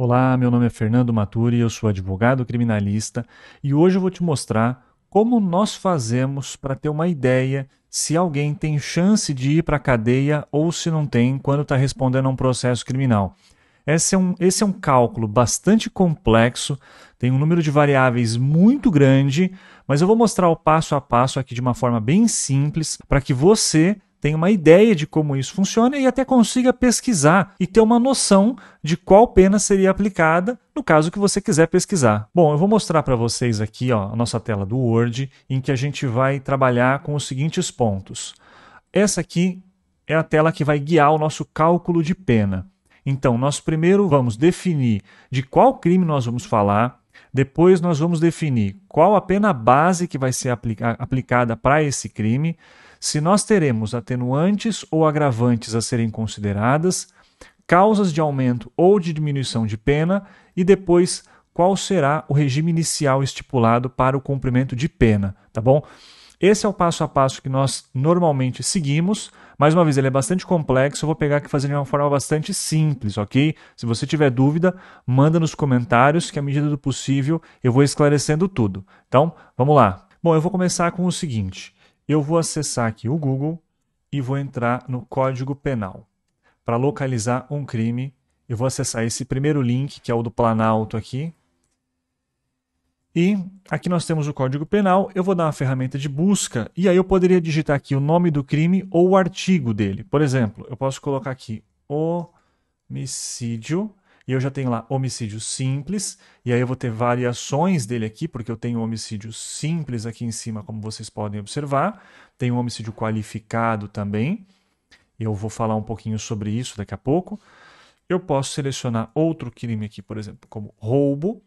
Olá, meu nome é Fernando Maturi, eu sou advogado criminalista e hoje eu vou te mostrar como nós fazemos para ter uma ideia se alguém tem chance de ir para a cadeia ou se não tem quando está respondendo a um processo criminal. Esse é, um, esse é um cálculo bastante complexo, tem um número de variáveis muito grande, mas eu vou mostrar o passo a passo aqui de uma forma bem simples para que você tenha uma ideia de como isso funciona e até consiga pesquisar e ter uma noção de qual pena seria aplicada no caso que você quiser pesquisar. Bom, eu vou mostrar para vocês aqui ó, a nossa tela do Word, em que a gente vai trabalhar com os seguintes pontos. Essa aqui é a tela que vai guiar o nosso cálculo de pena. Então, nós primeiro vamos definir de qual crime nós vamos falar, depois nós vamos definir qual a pena base que vai ser aplica aplicada para esse crime, se nós teremos atenuantes ou agravantes a serem consideradas, causas de aumento ou de diminuição de pena e depois qual será o regime inicial estipulado para o cumprimento de pena, tá bom? Esse é o passo a passo que nós normalmente seguimos. Mais uma vez, ele é bastante complexo, eu vou pegar aqui fazer de uma forma bastante simples, ok? Se você tiver dúvida, manda nos comentários que à medida do possível eu vou esclarecendo tudo. Então, vamos lá. Bom, eu vou começar com o seguinte eu vou acessar aqui o Google e vou entrar no Código Penal. Para localizar um crime, eu vou acessar esse primeiro link, que é o do Planalto aqui. E aqui nós temos o Código Penal. Eu vou dar uma ferramenta de busca e aí eu poderia digitar aqui o nome do crime ou o artigo dele. Por exemplo, eu posso colocar aqui homicídio e eu já tenho lá homicídio simples, e aí eu vou ter variações dele aqui, porque eu tenho homicídio simples aqui em cima, como vocês podem observar, tem homicídio qualificado também, eu vou falar um pouquinho sobre isso daqui a pouco. Eu posso selecionar outro crime aqui, por exemplo, como roubo,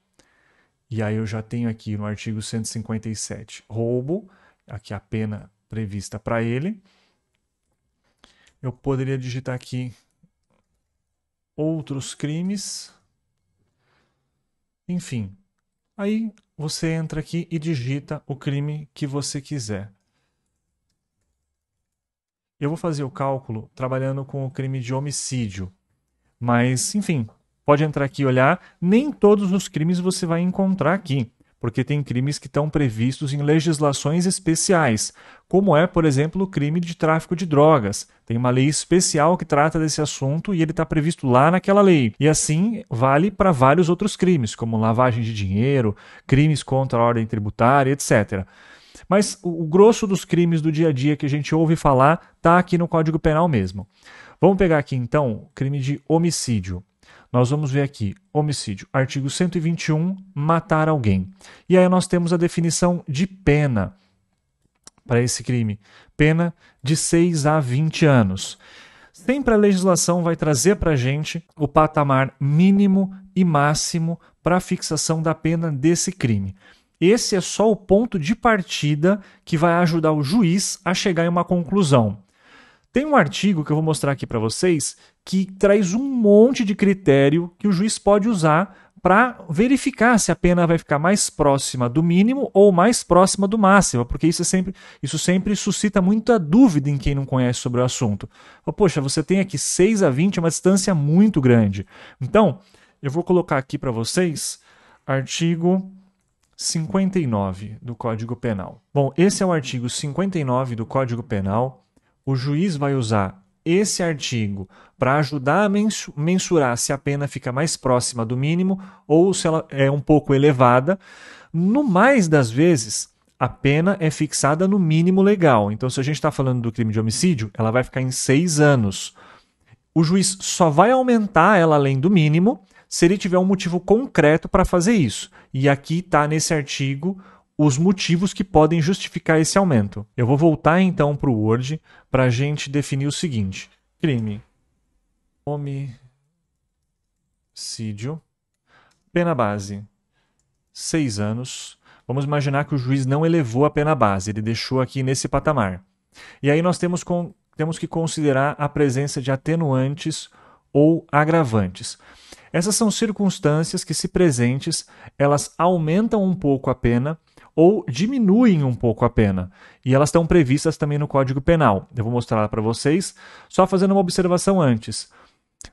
e aí eu já tenho aqui no artigo 157 roubo, aqui a pena prevista para ele. Eu poderia digitar aqui outros crimes. Enfim, aí você entra aqui e digita o crime que você quiser. Eu vou fazer o cálculo trabalhando com o crime de homicídio. Mas, enfim, pode entrar aqui e olhar. Nem todos os crimes você vai encontrar aqui porque tem crimes que estão previstos em legislações especiais, como é, por exemplo, o crime de tráfico de drogas. Tem uma lei especial que trata desse assunto e ele está previsto lá naquela lei. E assim vale para vários outros crimes, como lavagem de dinheiro, crimes contra a ordem tributária, etc. Mas o grosso dos crimes do dia a dia que a gente ouve falar está aqui no Código Penal mesmo. Vamos pegar aqui então o crime de homicídio. Nós vamos ver aqui homicídio, artigo 121, matar alguém. E aí nós temos a definição de pena para esse crime, pena de 6 a 20 anos. Sempre a legislação vai trazer para a gente o patamar mínimo e máximo para a fixação da pena desse crime. Esse é só o ponto de partida que vai ajudar o juiz a chegar em uma conclusão. Tem um artigo que eu vou mostrar aqui para vocês que traz um monte de critério que o juiz pode usar para verificar se a pena vai ficar mais próxima do mínimo ou mais próxima do máximo, porque isso, é sempre, isso sempre suscita muita dúvida em quem não conhece sobre o assunto. Poxa, você tem aqui 6 a 20, é uma distância muito grande. Então, eu vou colocar aqui para vocês artigo 59 do Código Penal. Bom, esse é o artigo 59 do Código Penal o juiz vai usar esse artigo para ajudar a mensurar se a pena fica mais próxima do mínimo ou se ela é um pouco elevada. No mais das vezes, a pena é fixada no mínimo legal. Então, se a gente está falando do crime de homicídio, ela vai ficar em seis anos. O juiz só vai aumentar ela além do mínimo se ele tiver um motivo concreto para fazer isso. E aqui está nesse artigo os motivos que podem justificar esse aumento. Eu vou voltar então para o Word para a gente definir o seguinte: crime, homicídio, pena base, seis anos. Vamos imaginar que o juiz não elevou a pena base, ele deixou aqui nesse patamar. E aí nós temos, com, temos que considerar a presença de atenuantes ou agravantes. Essas são circunstâncias que, se presentes, elas aumentam um pouco a pena ou diminuem um pouco a pena. E elas estão previstas também no Código Penal. Eu vou mostrar para vocês, só fazendo uma observação antes.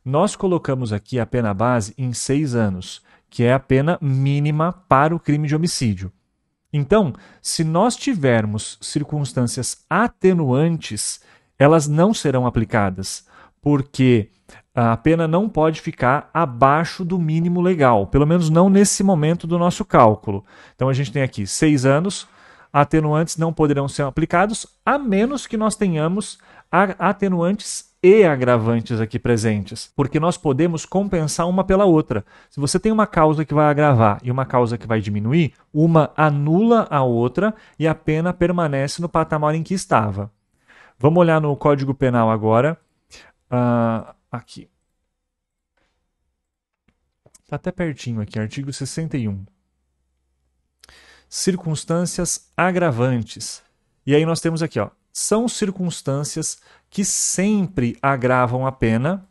Nós colocamos aqui a pena base em seis anos, que é a pena mínima para o crime de homicídio. Então, se nós tivermos circunstâncias atenuantes, elas não serão aplicadas, porque a pena não pode ficar abaixo do mínimo legal, pelo menos não nesse momento do nosso cálculo. Então a gente tem aqui seis anos, atenuantes não poderão ser aplicados, a menos que nós tenhamos atenuantes e agravantes aqui presentes, porque nós podemos compensar uma pela outra. Se você tem uma causa que vai agravar e uma causa que vai diminuir, uma anula a outra e a pena permanece no patamar em que estava. Vamos olhar no Código Penal agora. Uh, aqui. Está até pertinho aqui, artigo 61. Circunstâncias agravantes. E aí nós temos aqui, ó, são circunstâncias que sempre agravam a pena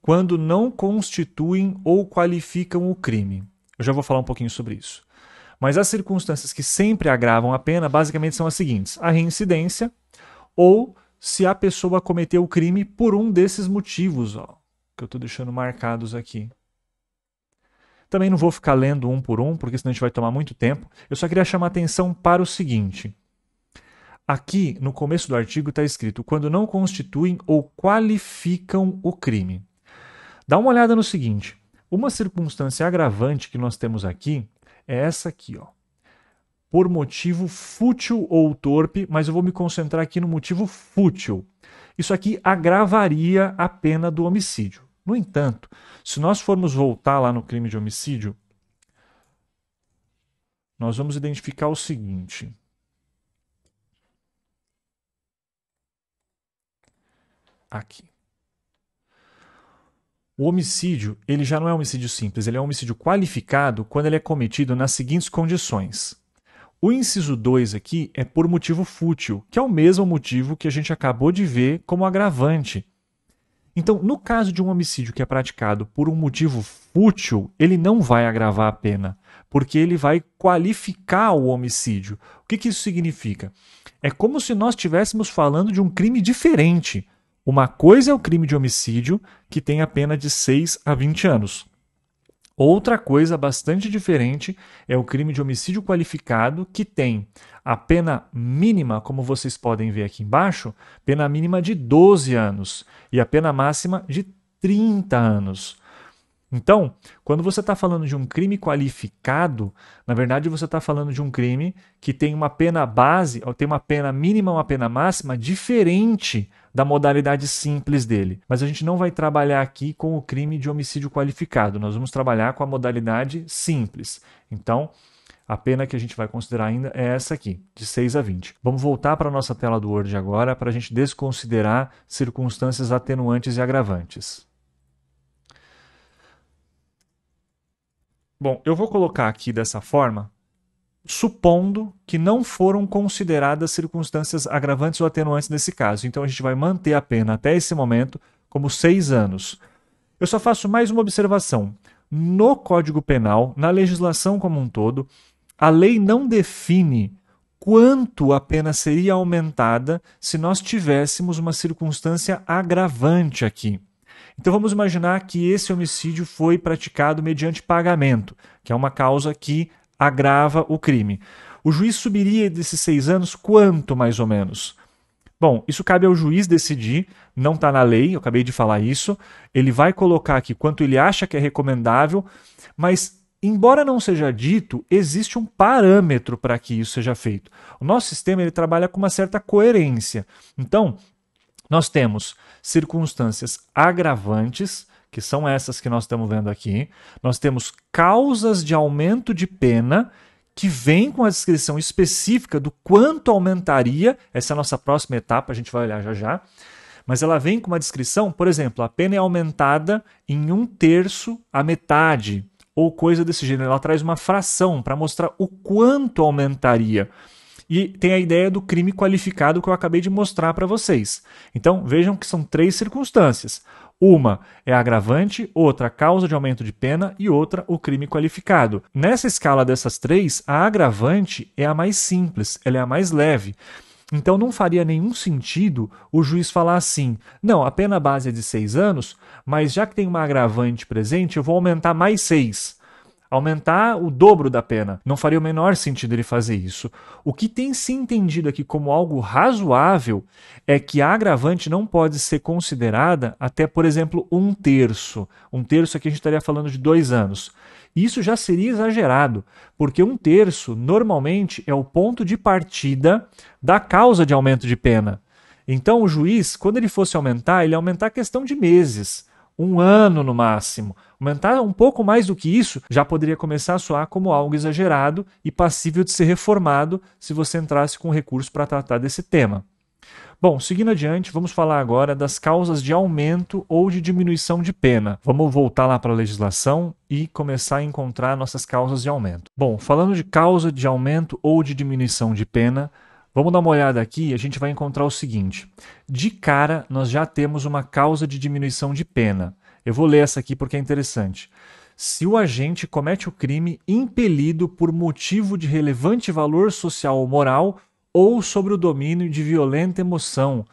quando não constituem ou qualificam o crime. Eu já vou falar um pouquinho sobre isso. Mas as circunstâncias que sempre agravam a pena, basicamente, são as seguintes: a reincidência ou se a pessoa cometeu o crime por um desses motivos, ó, que eu estou deixando marcados aqui. Também não vou ficar lendo um por um, porque senão a gente vai tomar muito tempo. Eu só queria chamar atenção para o seguinte. Aqui, no começo do artigo, está escrito: quando não constituem ou qualificam o crime. Dá uma olhada no seguinte: uma circunstância agravante que nós temos aqui é essa aqui, ó por motivo fútil ou torpe, mas eu vou me concentrar aqui no motivo fútil. Isso aqui agravaria a pena do homicídio. No entanto, se nós formos voltar lá no crime de homicídio, nós vamos identificar o seguinte. Aqui. O homicídio, ele já não é um homicídio simples, ele é um homicídio qualificado quando ele é cometido nas seguintes condições. O inciso 2 aqui é por motivo fútil, que é o mesmo motivo que a gente acabou de ver como agravante. Então, no caso de um homicídio que é praticado por um motivo fútil, ele não vai agravar a pena, porque ele vai qualificar o homicídio. O que, que isso significa? É como se nós estivéssemos falando de um crime diferente. Uma coisa é o crime de homicídio, que tem a pena de 6 a 20 anos. Outra coisa bastante diferente é o crime de homicídio qualificado, que tem a pena mínima, como vocês podem ver aqui embaixo, pena mínima de 12 anos e a pena máxima de 30 anos. Então, quando você está falando de um crime qualificado, na verdade você está falando de um crime que tem uma pena base, tem uma pena mínima, uma pena máxima diferente da modalidade simples dele. Mas a gente não vai trabalhar aqui com o crime de homicídio qualificado, nós vamos trabalhar com a modalidade simples. Então, a pena que a gente vai considerar ainda é essa aqui, de 6 a 20. Vamos voltar para a nossa tela do Word agora para a gente desconsiderar circunstâncias atenuantes e agravantes. Bom, eu vou colocar aqui dessa forma, supondo que não foram consideradas circunstâncias agravantes ou atenuantes nesse caso. Então a gente vai manter a pena até esse momento como seis anos. Eu só faço mais uma observação. No Código Penal, na legislação como um todo, a lei não define quanto a pena seria aumentada se nós tivéssemos uma circunstância agravante aqui. Então vamos imaginar que esse homicídio foi praticado mediante pagamento, que é uma causa que agrava o crime. O juiz subiria desses seis anos quanto, mais ou menos? Bom, isso cabe ao juiz decidir, não está na lei, eu acabei de falar isso. Ele vai colocar aqui quanto ele acha que é recomendável, mas, embora não seja dito, existe um parâmetro para que isso seja feito. O nosso sistema ele trabalha com uma certa coerência. Então, nós temos circunstâncias agravantes, que são essas que nós estamos vendo aqui. Nós temos causas de aumento de pena, que vem com a descrição específica do quanto aumentaria. Essa é a nossa próxima etapa, a gente vai olhar já já. Mas ela vem com uma descrição, por exemplo, a pena é aumentada em um terço a metade, ou coisa desse gênero. Ela traz uma fração para mostrar o quanto aumentaria. E tem a ideia do crime qualificado que eu acabei de mostrar para vocês. Então, vejam que são três circunstâncias. Uma é agravante, outra causa de aumento de pena e outra o crime qualificado. Nessa escala dessas três, a agravante é a mais simples, ela é a mais leve. Então não faria nenhum sentido o juiz falar assim: não, a pena base é de seis anos, mas já que tem uma agravante presente, eu vou aumentar mais seis aumentar o dobro da pena. Não faria o menor sentido ele fazer isso. O que tem se entendido aqui como algo razoável é que a agravante não pode ser considerada até, por exemplo, um terço. Um terço aqui a gente estaria falando de dois anos. Isso já seria exagerado, porque um terço normalmente é o ponto de partida da causa de aumento de pena. Então, o juiz, quando ele fosse aumentar, ele ia aumentar a questão de meses, um ano no máximo. Aumentar um pouco mais do que isso já poderia começar a soar como algo exagerado e passível de ser reformado se você entrasse com recurso para tratar desse tema. Bom, seguindo adiante, vamos falar agora das causas de aumento ou de diminuição de pena. Vamos voltar lá para a legislação e começar a encontrar nossas causas de aumento. Bom, falando de causa de aumento ou de diminuição de pena, vamos dar uma olhada aqui e a gente vai encontrar o seguinte: de cara, nós já temos uma causa de diminuição de pena. Eu vou ler essa aqui porque é interessante. Se o agente comete o crime impelido por motivo de relevante valor social ou moral ou sobre o domínio de violenta emoção,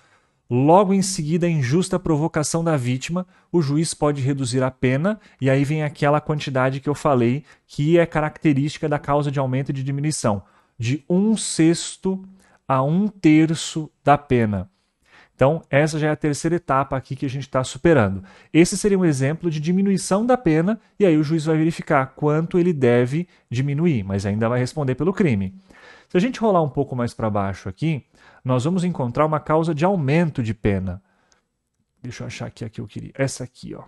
Logo em seguida, a injusta provocação da vítima, o juiz pode reduzir a pena, e aí vem aquela quantidade que eu falei, que é característica da causa de aumento e de diminuição, de um sexto a um terço da pena. Então, essa já é a terceira etapa aqui que a gente está superando. Esse seria um exemplo de diminuição da pena, e aí o juiz vai verificar quanto ele deve diminuir, mas ainda vai responder pelo crime. Se a gente rolar um pouco mais para baixo aqui, nós vamos encontrar uma causa de aumento de pena. Deixa eu achar aqui a que eu queria. Essa aqui, ó.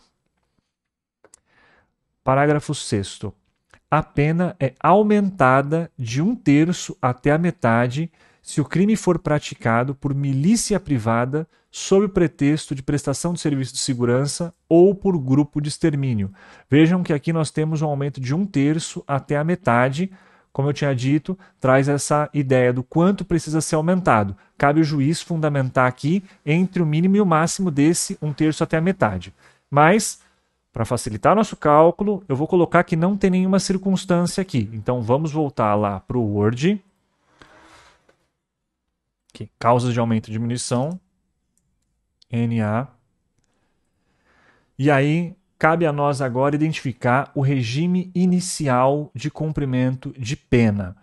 Parágrafo 6. A pena é aumentada de um terço até a metade se o crime for praticado por milícia privada sob o pretexto de prestação de serviço de segurança ou por grupo de extermínio. Vejam que aqui nós temos um aumento de um terço até a metade. Como eu tinha dito, traz essa ideia do quanto precisa ser aumentado. Cabe o juiz fundamentar aqui entre o mínimo e o máximo desse um terço até a metade. Mas, para facilitar nosso cálculo, eu vou colocar que não tem nenhuma circunstância aqui. Então vamos voltar lá para o Word Aqui, causas de aumento e diminuição, NA. E aí, cabe a nós agora identificar o regime inicial de cumprimento de pena.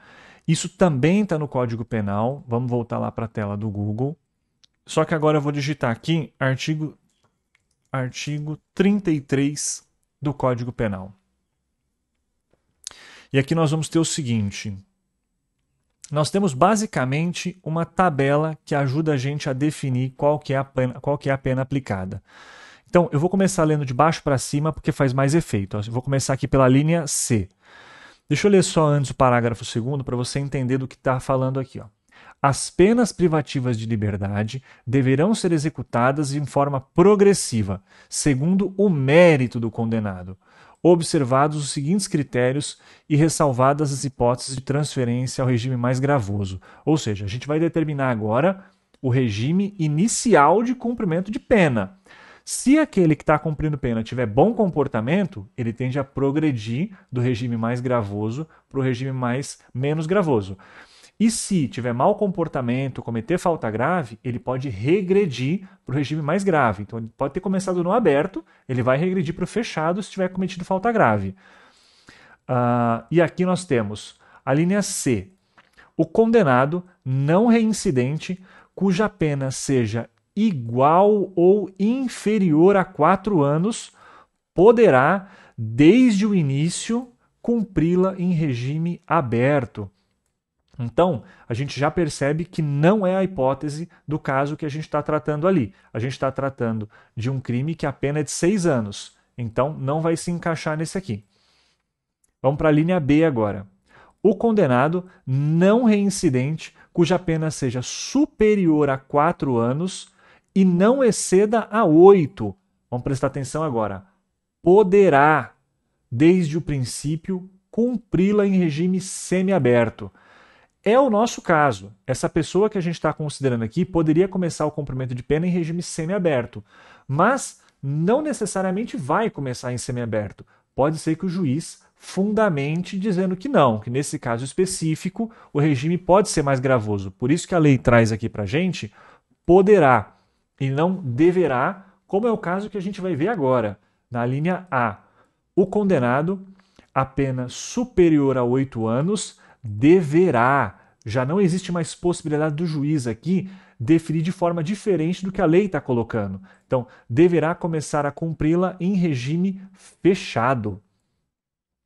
Isso também está no Código Penal. Vamos voltar lá para a tela do Google. Só que agora eu vou digitar aqui artigo, artigo 33 do Código Penal. E aqui nós vamos ter o seguinte: nós temos basicamente uma tabela que ajuda a gente a definir qual que é a pena, qual que é a pena aplicada. Então, eu vou começar lendo de baixo para cima porque faz mais efeito. Eu vou começar aqui pela linha C. Deixa eu ler só antes o parágrafo segundo para você entender do que está falando aqui. Ó. As penas privativas de liberdade deverão ser executadas em forma progressiva, segundo o mérito do condenado, observados os seguintes critérios e ressalvadas as hipóteses de transferência ao regime mais gravoso. Ou seja, a gente vai determinar agora o regime inicial de cumprimento de pena. Se aquele que está cumprindo pena tiver bom comportamento, ele tende a progredir do regime mais gravoso para o regime mais menos gravoso. E se tiver mau comportamento, cometer falta grave, ele pode regredir para o regime mais grave. Então, ele pode ter começado no aberto, ele vai regredir para o fechado se tiver cometido falta grave. Uh, e aqui nós temos a linha C. O condenado não reincidente cuja pena seja igual ou inferior a quatro anos poderá, desde o início, cumpri-la em regime aberto. Então, a gente já percebe que não é a hipótese do caso que a gente está tratando ali. A gente está tratando de um crime que a pena é de seis anos. Então, não vai se encaixar nesse aqui. Vamos para a linha B agora. O condenado não reincidente, cuja pena seja superior a quatro anos e não exceda a oito. Vamos prestar atenção agora. Poderá, desde o princípio, cumpri-la em regime semiaberto. aberto é o nosso caso. Essa pessoa que a gente está considerando aqui poderia começar o cumprimento de pena em regime semiaberto, mas não necessariamente vai começar em semiaberto. Pode ser que o juiz fundamente dizendo que não, que nesse caso específico o regime pode ser mais gravoso. Por isso que a lei traz aqui para gente poderá e não deverá, como é o caso que a gente vai ver agora, na linha A. O condenado a pena superior a oito anos deverá. Já não existe mais possibilidade do juiz aqui definir de forma diferente do que a lei está colocando. Então, deverá começar a cumpri-la em regime fechado.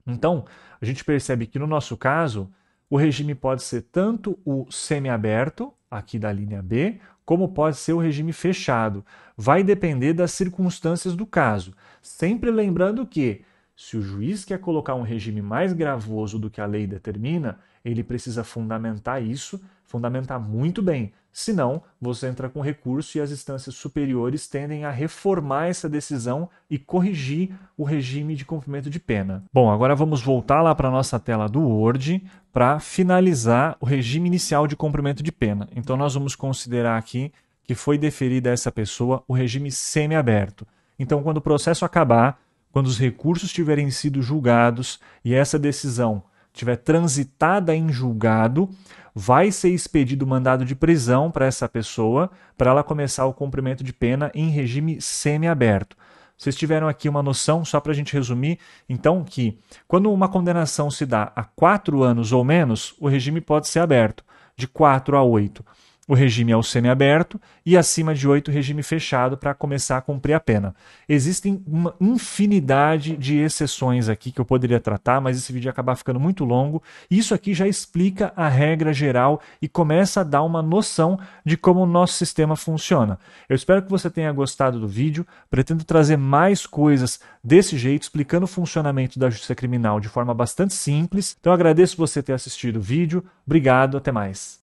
Então, a gente percebe que no nosso caso, o regime pode ser tanto o semiaberto, aqui da linha B, como pode ser o regime fechado. Vai depender das circunstâncias do caso. Sempre lembrando que se o juiz quer colocar um regime mais gravoso do que a lei determina, ele precisa fundamentar isso, fundamentar muito bem. Senão, você entra com recurso e as instâncias superiores tendem a reformar essa decisão e corrigir o regime de cumprimento de pena. Bom, agora vamos voltar lá para a nossa tela do Word para finalizar o regime inicial de cumprimento de pena. Então, nós vamos considerar aqui que foi deferida a essa pessoa o regime semiaberto. Então, quando o processo acabar, quando os recursos tiverem sido julgados e essa decisão tiver transitada em julgado, vai ser expedido mandado de prisão para essa pessoa, para ela começar o cumprimento de pena em regime semiaberto. Vocês tiveram aqui uma noção, só para a gente resumir, então, que quando uma condenação se dá a quatro anos ou menos, o regime pode ser aberto, de quatro a oito o regime é o semiaberto e acima de 8 regime fechado para começar a cumprir a pena. Existem uma infinidade de exceções aqui que eu poderia tratar, mas esse vídeo ia acabar ficando muito longo. Isso aqui já explica a regra geral e começa a dar uma noção de como o nosso sistema funciona. Eu espero que você tenha gostado do vídeo. Pretendo trazer mais coisas desse jeito, explicando o funcionamento da justiça criminal de forma bastante simples. Então agradeço você ter assistido o vídeo. Obrigado, até mais.